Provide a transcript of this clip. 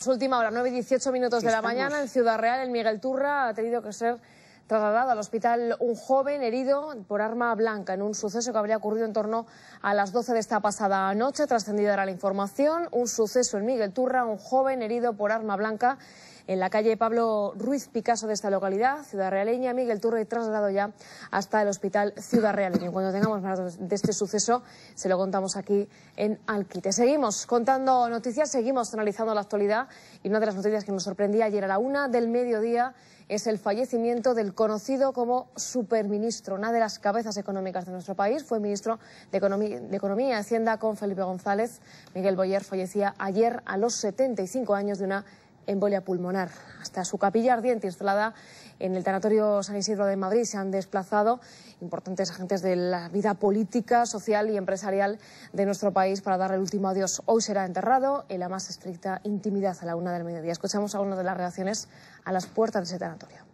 Su última hora, 9 y 18 minutos de la mañana en Ciudad Real, el Miguel Turra ha tenido que ser trasladado al hospital un joven herido por arma blanca en un suceso que habría ocurrido en torno a las 12 de esta pasada noche. Trascendida era la información, un suceso en Miguel Turra, un joven herido por arma blanca en la calle Pablo Ruiz Picasso de esta localidad, Ciudad Realeña. Miguel Turra y trasladado ya hasta el hospital Ciudad Realeña. Cuando tengamos más de este suceso, se lo contamos aquí en Alquite. Seguimos contando noticias, seguimos analizando la actualidad y una de las noticias que nos sorprendía ayer a la una del mediodía es el fallecimiento del conocido como superministro. Una de las cabezas económicas de nuestro país fue ministro de Economía, y Hacienda con Felipe González. Miguel Boyer fallecía ayer a los 75 años de una embolia pulmonar. Hasta su capilla ardiente instalada en el Tanatorio San Isidro de Madrid se han desplazado importantes agentes de la vida política, social y empresarial de nuestro país para dar el último adiós. Hoy será enterrado en la más estricta intimidad a la una del mediodía. Escuchamos a una de las reacciones a las puertas de ese tanatorio.